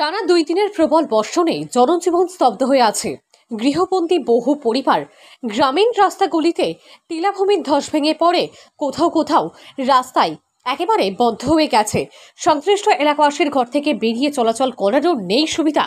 টানা দুই দিনের প্রবল বর্ষণে জনজীবন স্তব্ধ হয়ে আছে গৃহবন্দী বহু পরিবার গ্রামীণ রাস্তাগুলিতে টিলাভূমির ধস ভেঙে পড়ে কোথাও কোথাও রাস্তায় একেবারে বন্ধ হয়ে গেছে সংশ্লিষ্ট এলাকাবাসীর ঘর থেকে বেরিয়ে চলাচল করারও নেই সুবিধা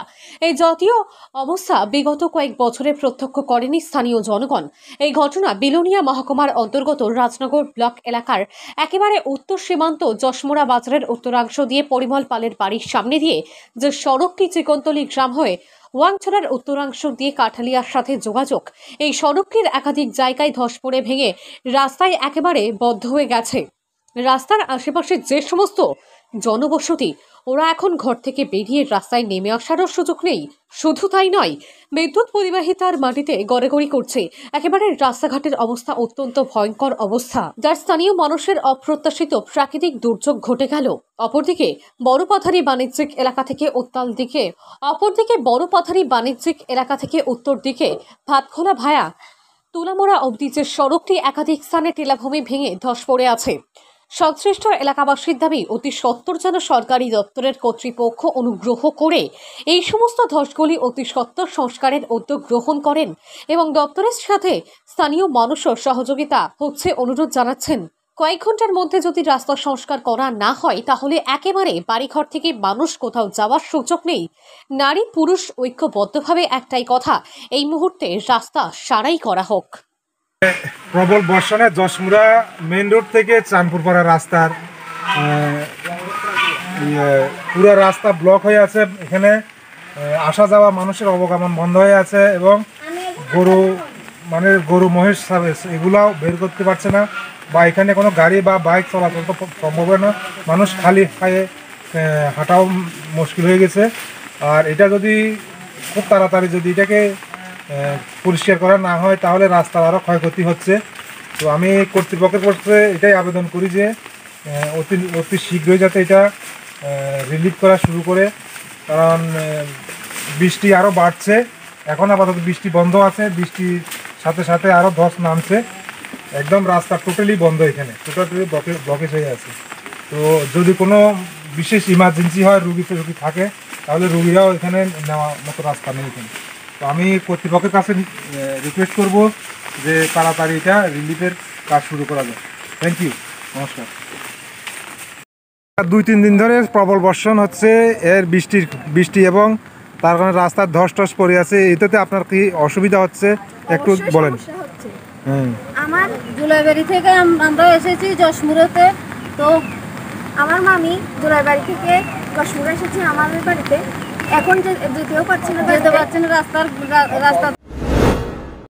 এই জাতীয় অবস্থা বিগত কয়েক বছরে প্রত্যক্ষ করেনি স্থানীয় জনগণ এই ঘটনা বিলোনিয়া মহকুমার অন্তর্গত রাজনগর ব্লক এলাকার একেবারে উত্তর সীমান্ত যশমোড়া বাজারের উত্তরাংশ দিয়ে পরিমল পালের বাড়ির সামনে দিয়ে যে সড়কটি চিকন্তলি গ্রাম হয়ে ওয়াংছড়ার উত্তরাংশ দিয়ে কাঠালিয়ার সাথে যোগাযোগ এই সড়কটির একাধিক জায়গায় ধস পড়ে ভেঙে রাস্তায় একেবারে বদ্ধ হয়ে গেছে রাস্তার আশেপাশে যে সমস্ত জনবসতি ওরা এখন ঘর থেকে বেরিয়ে রাস্তায় নেমে আসারও সুযোগ নেই শুধু তাই নয় বিদ্যুৎ পরিবাহী তার মাটিতে গড়েগড়ি করছে একেবারে রাস্তাঘাটের অবস্থা অত্যন্ত ভয়ঙ্কর অবস্থা যার স্থানীয় মানুষের অপ্রত্যাশিত প্রাকৃতিক দুর্যোগ ঘটে গেল অপরদিকে পাথারি বাণিজ্যিক এলাকা থেকে উত্তাল দিকে অপরদিকে পাথারি বাণিজ্যিক এলাকা থেকে উত্তর দিকে ভাতখোলা ভায়া তুলামোড়া অবধি যে সড়কটি একাধিক স্থানে টিলাভূমি ভেঙে ধস পড়ে আছে সংশ্লিষ্ট এলাকাবাসীর দাবি অতি সত্তর যেন সরকারি দপ্তরের কর্তৃপক্ষ অনুগ্রহ করে এই সমস্ত ধসগুলি অতি সত্তর সংস্কারের উদ্যোগ গ্রহণ করেন এবং দপ্তরের সাথে স্থানীয় মানুষের সহযোগিতা হচ্ছে অনুরোধ জানাচ্ছেন কয়েক ঘন্টার মধ্যে যদি রাস্তা সংস্কার করা না হয় তাহলে একেবারে বাড়িঘর থেকে মানুষ কোথাও যাওয়ার সুযোগ নেই নারী পুরুষ ঐক্যবদ্ধভাবে একটাই কথা এই মুহূর্তে রাস্তা সারাই করা হোক প্রবল বর্ষণে যশমুরা মেন রোড থেকে চাঁদপুরপাড়া রাস্তার ইয়ে, পুরো রাস্তা ব্লক হয়ে আছে এখানে আসা যাওয়া মানুষের অবগমন বন্ধ হয়ে আছে এবং গরু মানে গরু মহিষ সার্ভিস এগুলাও বের করতে পারছে না বা এখানে কোনো গাড়ি বা বাইক চলাচল তো সম্ভব না মানুষ খালি খায়ে হাঁটাও মুশকিল হয়ে গেছে আর এটা যদি খুব তাড়াতাড়ি যদি এটাকে পরিষ্কার করা না হয় তাহলে রাস্তার আরও ক্ষয়ক্ষতি হচ্ছে তো আমি কর্তৃপক্ষের পক্ষে এটাই আবেদন করি যে অতি অতি শীঘ্রই যাতে এটা রিলিফ করা শুরু করে কারণ বৃষ্টি আরও বাড়ছে এখন আপাতত বৃষ্টি বন্ধ আছে বৃষ্টির সাথে সাথে আরও ধস নামছে একদম রাস্তা টোটালি বন্ধ এখানে টোটালি ব্লকে ব্লকেজ হয়ে আছে তো যদি কোনো বিশেষ ইমার্জেন্সি হয় রুগীতে রুগী থাকে তাহলে রুগীরাও এখানে নেওয়া মতো রাস্তা নেই এখানে তো আমি কর্তৃপক্ষের কাছে রিকোয়েস্ট করব যে তাড়াতাড়ি এটা রিলিফের কাজ শুরু করা যায় থ্যাংক ইউ নমস্কার দুই তিন দিন ধরে প্রবল বর্ষণ হচ্ছে এর বৃষ্টির বৃষ্টি এবং তার কারণে রাস্তার ধস টস পড়ে আছে এটাতে আপনার কি অসুবিধা হচ্ছে একটু বলেন হ্যাঁ। আমার জুলাইবাড়ি থেকে আমরা এসেছি যশমুরতে তো আমার মামি জুলাইবাড়ি থেকে যশমুরে এসেছি আমাদের বাড়িতে এখন যেতেও পারছি না যেতে পারছি না রাস্তার রাস্তা